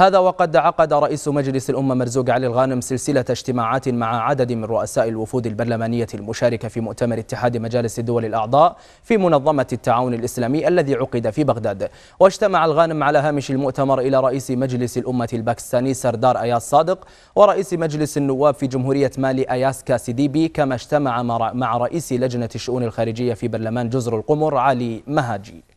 هذا وقد عقد رئيس مجلس الأمة مرزوق علي الغانم سلسلة اجتماعات مع عدد من رؤساء الوفود البرلمانية المشاركة في مؤتمر اتحاد مجالس الدول الأعضاء في منظمة التعاون الإسلامي الذي عقد في بغداد واجتمع الغانم على هامش المؤتمر إلى رئيس مجلس الأمة الباكستاني سردار أياس صادق ورئيس مجلس النواب في جمهورية مالي أياس كاسيديبي كما اجتمع مع رئيس لجنة الشؤون الخارجية في برلمان جزر القمر علي مهاجي